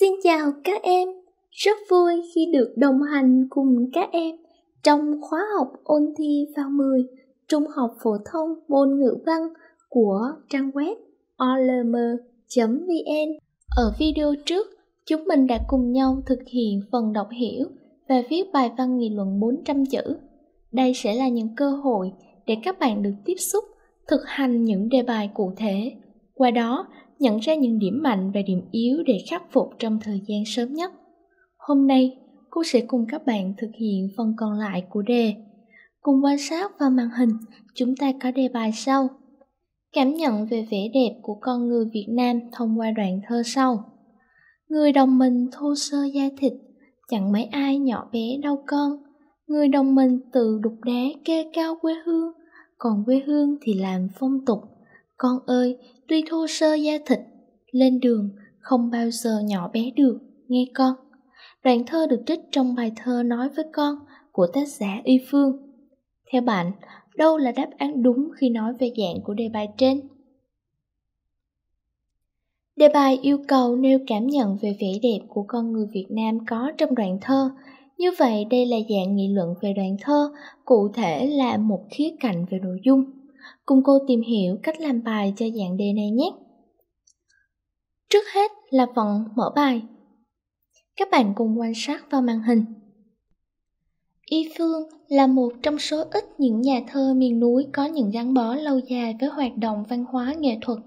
Xin chào các em, rất vui khi được đồng hành cùng các em trong khóa học ôn thi vào 10 Trung học phổ thông môn ngữ văn của trang web olm.vn. Ở video trước, chúng mình đã cùng nhau thực hiện phần đọc hiểu và viết bài văn nghị luận 400 chữ. Đây sẽ là những cơ hội để các bạn được tiếp xúc, thực hành những đề bài cụ thể. Qua đó, nhận ra những điểm mạnh và điểm yếu để khắc phục trong thời gian sớm nhất. Hôm nay, cô sẽ cùng các bạn thực hiện phần còn lại của đề. Cùng quan sát vào màn hình, chúng ta có đề bài sau. Cảm nhận về vẻ đẹp của con người Việt Nam thông qua đoạn thơ sau. Người đồng mình thô sơ da thịt, chẳng mấy ai nhỏ bé đau con. Người đồng mình tự đục đá kê cao quê hương, còn quê hương thì làm phong tục con ơi, tuy thô sơ da thịt, lên đường không bao giờ nhỏ bé được, nghe con. Đoạn thơ được trích trong bài thơ Nói với con của tác giả Y Phương. Theo bạn, đâu là đáp án đúng khi nói về dạng của đề bài trên? Đề bài yêu cầu nêu cảm nhận về vẻ đẹp của con người Việt Nam có trong đoạn thơ. Như vậy, đây là dạng nghị luận về đoạn thơ, cụ thể là một khía cạnh về nội dung cùng cô tìm hiểu cách làm bài cho dạng đề này nhé. Trước hết là phần mở bài. Các bạn cùng quan sát vào màn hình. Y Phương là một trong số ít những nhà thơ miền núi có những gắn bó lâu dài với hoạt động văn hóa nghệ thuật,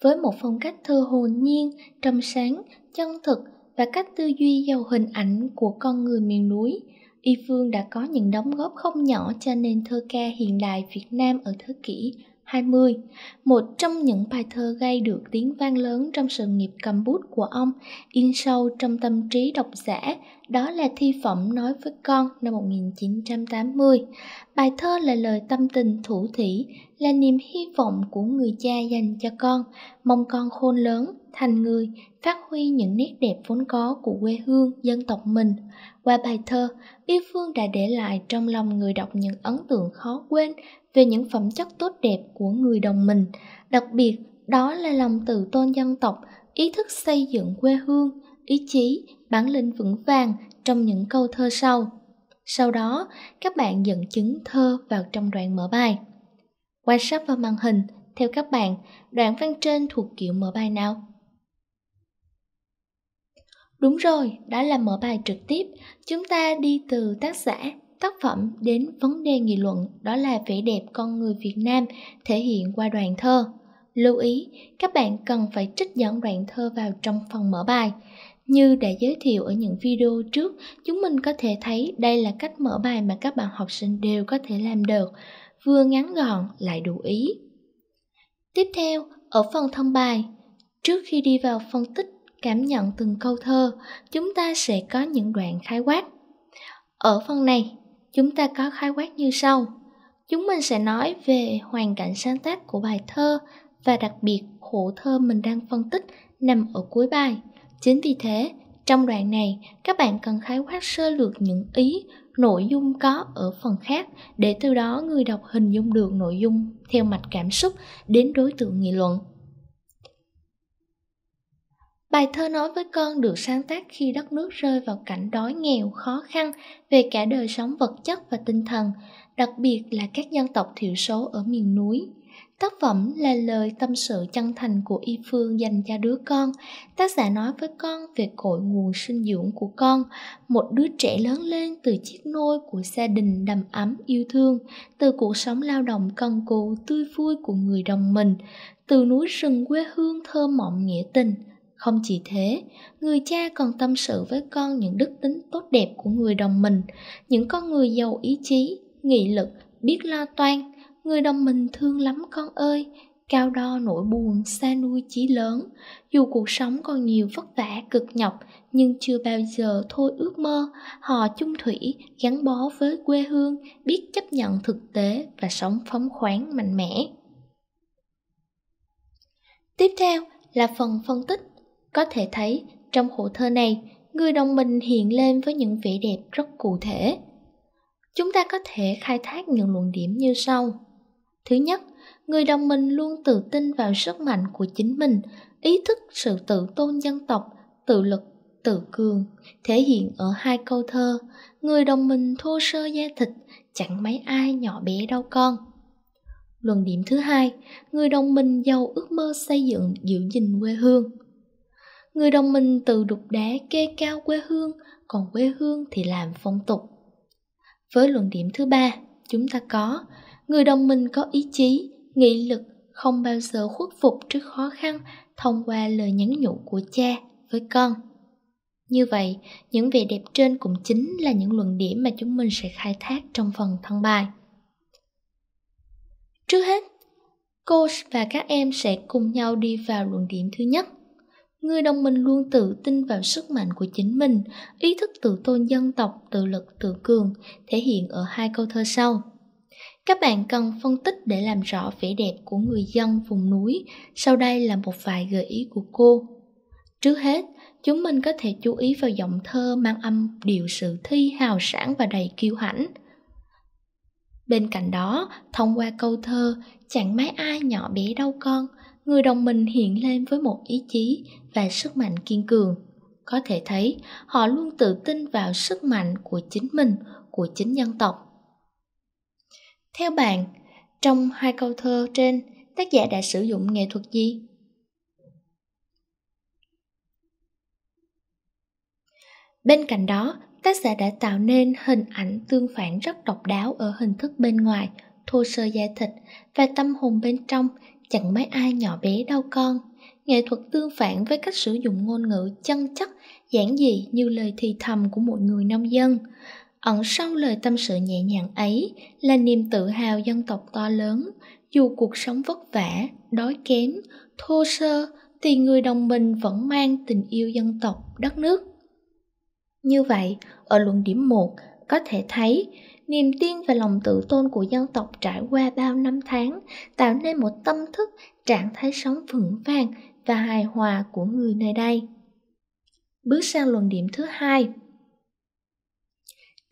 với một phong cách thơ hồn nhiên, trong sáng, chân thực và cách tư duy giàu hình ảnh của con người miền núi – Y Phương đã có những đóng góp không nhỏ cho nền thơ ca hiện đại Việt Nam ở thế kỷ 20, một trong những bài thơ gây được tiếng vang lớn trong sự nghiệp cầm bút của ông, in sâu trong tâm trí độc giả đó là thi phẩm nói với con năm 1980. Bài thơ là lời tâm tình thủ thỉ, là niềm hy vọng của người cha dành cho con, mong con khôn lớn, thành người, phát huy những nét đẹp vốn có của quê hương, dân tộc mình. Qua bài thơ, Bi Phương đã để lại trong lòng người đọc những ấn tượng khó quên về những phẩm chất tốt đẹp của người đồng mình, đặc biệt đó là lòng tự tôn dân tộc, ý thức xây dựng quê hương, ý chí, bản lĩnh vững vàng trong những câu thơ sau. Sau đó, các bạn dẫn chứng thơ vào trong đoạn mở bài. Quan sát vào màn hình, theo các bạn, đoạn văn trên thuộc kiểu mở bài nào? Đúng rồi, đó là mở bài trực tiếp. Chúng ta đi từ tác giả, tác phẩm đến vấn đề nghị luận, đó là vẻ đẹp con người Việt Nam thể hiện qua đoạn thơ. Lưu ý, các bạn cần phải trích dẫn đoạn thơ vào trong phần mở bài. Như đã giới thiệu ở những video trước, chúng mình có thể thấy đây là cách mở bài mà các bạn học sinh đều có thể làm được, vừa ngắn gọn lại đủ ý. Tiếp theo, ở phần thông bài, trước khi đi vào phân tích cảm nhận từng câu thơ, chúng ta sẽ có những đoạn khái quát. Ở phần này, chúng ta có khái quát như sau. Chúng mình sẽ nói về hoàn cảnh sáng tác của bài thơ và đặc biệt khổ thơ mình đang phân tích nằm ở cuối bài. Chính vì thế, trong đoạn này, các bạn cần khái quát sơ lược những ý, nội dung có ở phần khác để từ đó người đọc hình dung được nội dung theo mạch cảm xúc đến đối tượng nghị luận. Bài thơ nói với con được sáng tác khi đất nước rơi vào cảnh đói nghèo khó khăn về cả đời sống vật chất và tinh thần, đặc biệt là các dân tộc thiểu số ở miền núi. Tác phẩm là lời tâm sự chân thành của Y Phương dành cho đứa con. Tác giả nói với con về cội nguồn sinh dưỡng của con, một đứa trẻ lớn lên từ chiếc nôi của gia đình đầm ấm yêu thương, từ cuộc sống lao động cần cù tươi vui của người đồng mình, từ núi rừng quê hương thơ mộng nghĩa tình. Không chỉ thế, người cha còn tâm sự với con những đức tính tốt đẹp của người đồng mình, những con người giàu ý chí, nghị lực, biết lo toan, người đồng mình thương lắm con ơi cao đo nỗi buồn xa nuôi chí lớn dù cuộc sống còn nhiều vất vả cực nhọc nhưng chưa bao giờ thôi ước mơ họ chung thủy gắn bó với quê hương biết chấp nhận thực tế và sống phóng khoáng mạnh mẽ tiếp theo là phần phân tích có thể thấy trong khổ thơ này người đồng mình hiện lên với những vẻ đẹp rất cụ thể chúng ta có thể khai thác những luận điểm như sau Thứ nhất, người đồng mình luôn tự tin vào sức mạnh của chính mình, ý thức sự tự tôn dân tộc, tự lực, tự cường, thể hiện ở hai câu thơ Người đồng mình thô sơ da thịt, chẳng mấy ai nhỏ bé đâu con. Luận điểm thứ hai, người đồng mình giàu ước mơ xây dựng giữ gìn quê hương. Người đồng mình tự đục đá kê cao quê hương, còn quê hương thì làm phong tục. Với luận điểm thứ ba, chúng ta có người đồng minh có ý chí, nghị lực, không bao giờ khuất phục trước khó khăn thông qua lời nhắn nhủ của cha với con. Như vậy, những vẻ đẹp trên cũng chính là những luận điểm mà chúng mình sẽ khai thác trong phần thân bài. Trước hết, cô và các em sẽ cùng nhau đi vào luận điểm thứ nhất. Người đồng minh luôn tự tin vào sức mạnh của chính mình, ý thức tự tôn dân tộc, tự lực tự cường, thể hiện ở hai câu thơ sau. Các bạn cần phân tích để làm rõ vẻ đẹp của người dân vùng núi. Sau đây là một vài gợi ý của cô. Trước hết, chúng mình có thể chú ý vào giọng thơ mang âm điệu sự thi hào sản và đầy kiêu hãnh. Bên cạnh đó, thông qua câu thơ Chẳng mấy ai nhỏ bé đâu con, người đồng mình hiện lên với một ý chí và sức mạnh kiên cường. Có thể thấy, họ luôn tự tin vào sức mạnh của chính mình, của chính dân tộc. Theo bạn, trong hai câu thơ trên, tác giả đã sử dụng nghệ thuật gì? Bên cạnh đó, tác giả đã tạo nên hình ảnh tương phản rất độc đáo ở hình thức bên ngoài, thô sơ da thịt và tâm hồn bên trong, chẳng mấy ai nhỏ bé đau con. Nghệ thuật tương phản với cách sử dụng ngôn ngữ chân chất, giản dị như lời thì thầm của một người nông dân ẩn sau lời tâm sự nhẹ nhàng ấy là niềm tự hào dân tộc to lớn dù cuộc sống vất vả đói kém thô sơ thì người đồng minh vẫn mang tình yêu dân tộc đất nước như vậy ở luận điểm một có thể thấy niềm tin và lòng tự tôn của dân tộc trải qua bao năm tháng tạo nên một tâm thức trạng thái sống vững vàng và hài hòa của người nơi đây bước sang luận điểm thứ hai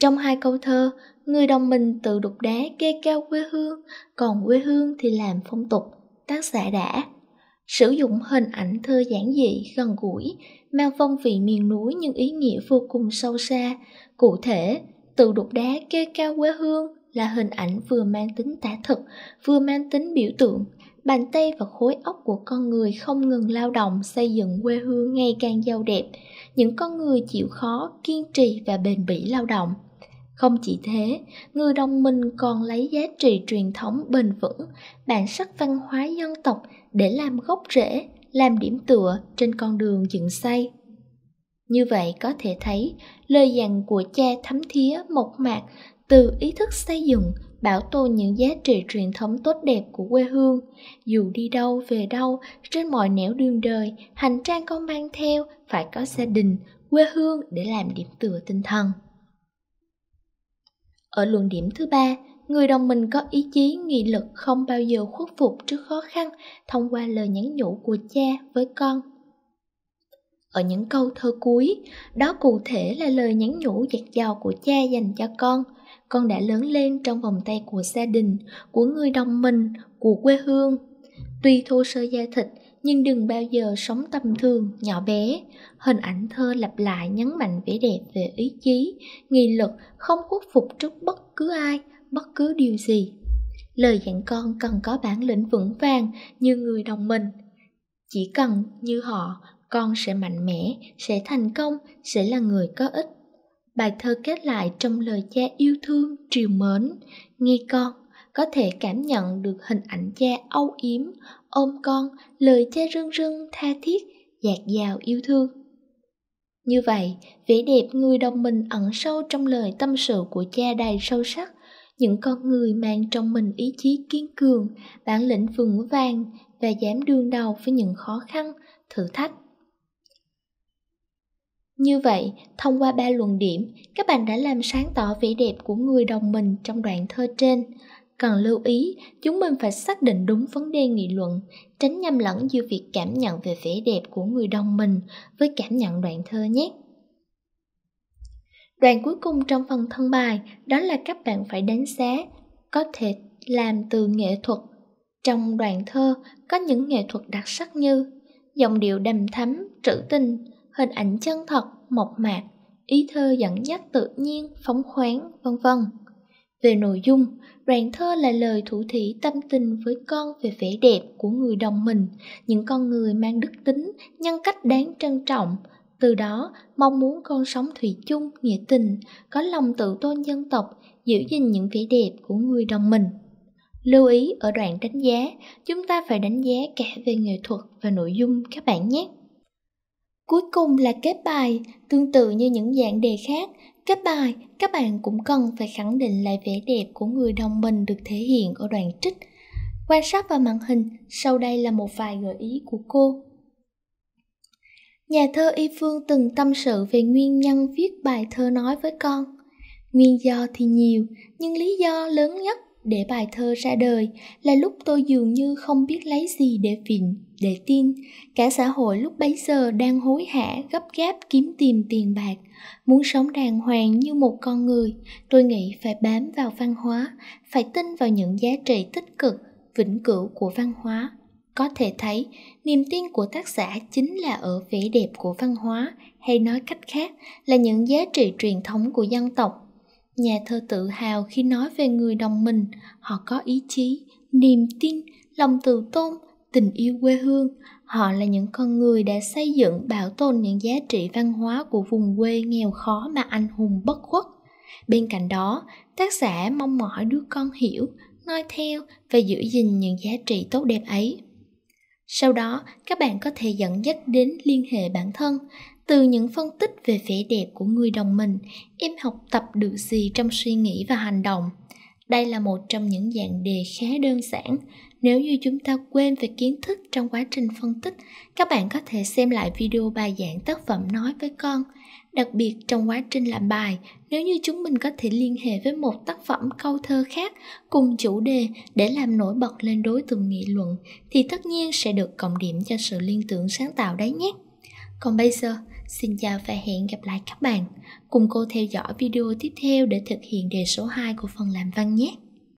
trong hai câu thơ, người đồng mình tự đục đá kê cao quê hương, còn quê hương thì làm phong tục, tác giả đã. Sử dụng hình ảnh thơ giản dị, gần gũi, mang phong vị miền núi nhưng ý nghĩa vô cùng sâu xa. Cụ thể, tự đục đá kê cao quê hương là hình ảnh vừa mang tính tả thực, vừa mang tính biểu tượng. Bàn tay và khối óc của con người không ngừng lao động xây dựng quê hương ngày càng giàu đẹp. Những con người chịu khó, kiên trì và bền bỉ lao động không chỉ thế, người đồng minh còn lấy giá trị truyền thống bền vững, bản sắc văn hóa dân tộc để làm gốc rễ, làm điểm tựa trên con đường dựng xây. Như vậy có thể thấy, lời dặn của cha thấm thía mộc mạc từ ý thức xây dựng, bảo tồn những giá trị truyền thống tốt đẹp của quê hương. Dù đi đâu về đâu, trên mọi nẻo đường đời, hành trang con mang theo phải có gia đình, quê hương để làm điểm tựa tinh thần. Ở luận điểm thứ ba, người đồng minh có ý chí nghị lực không bao giờ khuất phục trước khó khăn thông qua lời nhắn nhủ của cha với con ở những câu thơ cuối đó cụ thể là lời nhắn nhủ dạt dào của cha dành cho con con đã lớn lên trong vòng tay của gia đình của người đồng mình của quê hương tuy thô sơ da thịt nhưng đừng bao giờ sống tầm thường, nhỏ bé. Hình ảnh thơ lặp lại nhấn mạnh vẻ đẹp về ý chí, nghị lực, không khuất phục trước bất cứ ai, bất cứ điều gì. Lời dặn con cần có bản lĩnh vững vàng như người đồng mình. Chỉ cần như họ, con sẽ mạnh mẽ, sẽ thành công, sẽ là người có ích. Bài thơ kết lại trong lời cha yêu thương, triều mến. Nghe con, có thể cảm nhận được hình ảnh cha âu yếm, ôm con, lời cha rưng rưng tha thiết, dạt dào yêu thương. Như vậy, vẻ đẹp người đồng mình ẩn sâu trong lời tâm sự của cha đầy sâu sắc, những con người mang trong mình ý chí kiên cường, bản lĩnh vững vàng và dám đương đầu với những khó khăn, thử thách. Như vậy, thông qua ba luận điểm, các bạn đã làm sáng tỏ vẻ đẹp của người đồng mình trong đoạn thơ trên, cần lưu ý chúng mình phải xác định đúng vấn đề nghị luận tránh nhầm lẫn giữa việc cảm nhận về vẻ đẹp của người đồng mình với cảm nhận đoạn thơ nhé đoạn cuối cùng trong phần thân bài đó là các bạn phải đánh giá có thể làm từ nghệ thuật trong đoạn thơ có những nghệ thuật đặc sắc như dòng điệu đầm thắm trữ tình hình ảnh chân thật mộc mạc ý thơ dẫn dắt tự nhiên phóng khoáng vân vân về nội dung, đoạn thơ là lời thủ thỉ tâm tình với con về vẻ đẹp của người đồng mình, những con người mang đức tính, nhân cách đáng trân trọng, từ đó mong muốn con sống thủy chung, nghĩa tình, có lòng tự tôn dân tộc, giữ gìn những vẻ đẹp của người đồng mình. Lưu ý ở đoạn đánh giá, chúng ta phải đánh giá cả về nghệ thuật và nội dung các bạn nhé. Cuối cùng là kết bài, tương tự như những dạng đề khác, kết bài các bạn cũng cần phải khẳng định lại vẻ đẹp của người đồng minh được thể hiện ở đoạn trích. Quan sát vào màn hình, sau đây là một vài gợi ý của cô. Nhà thơ Y Phương từng tâm sự về nguyên nhân viết bài thơ nói với con. Nguyên do thì nhiều, nhưng lý do lớn nhất để bài thơ ra đời là lúc tôi dường như không biết lấy gì để vịn để tin cả xã hội lúc bấy giờ đang hối hả gấp gáp kiếm tìm tiền bạc muốn sống đàng hoàng như một con người tôi nghĩ phải bám vào văn hóa phải tin vào những giá trị tích cực vĩnh cửu của văn hóa có thể thấy niềm tin của tác giả chính là ở vẻ đẹp của văn hóa hay nói cách khác là những giá trị truyền thống của dân tộc nhà thơ tự hào khi nói về người đồng mình họ có ý chí niềm tin lòng tự tôn tình yêu quê hương họ là những con người đã xây dựng bảo tồn những giá trị văn hóa của vùng quê nghèo khó mà anh hùng bất khuất bên cạnh đó tác giả mong mỏi đứa con hiểu noi theo và giữ gìn những giá trị tốt đẹp ấy sau đó các bạn có thể dẫn dắt đến liên hệ bản thân từ những phân tích về vẻ đẹp của người đồng mình em học tập được gì trong suy nghĩ và hành động đây là một trong những dạng đề khá đơn giản. Nếu như chúng ta quên về kiến thức trong quá trình phân tích, các bạn có thể xem lại video bài giảng tác phẩm nói với con. Đặc biệt trong quá trình làm bài, nếu như chúng mình có thể liên hệ với một tác phẩm câu thơ khác cùng chủ đề để làm nổi bật lên đối tượng nghị luận thì tất nhiên sẽ được cộng điểm cho sự liên tưởng sáng tạo đấy nhé. Còn bây giờ, Xin chào và hẹn gặp lại các bạn. Cùng cô theo dõi video tiếp theo để thực hiện đề số 2 của phần làm văn nhé.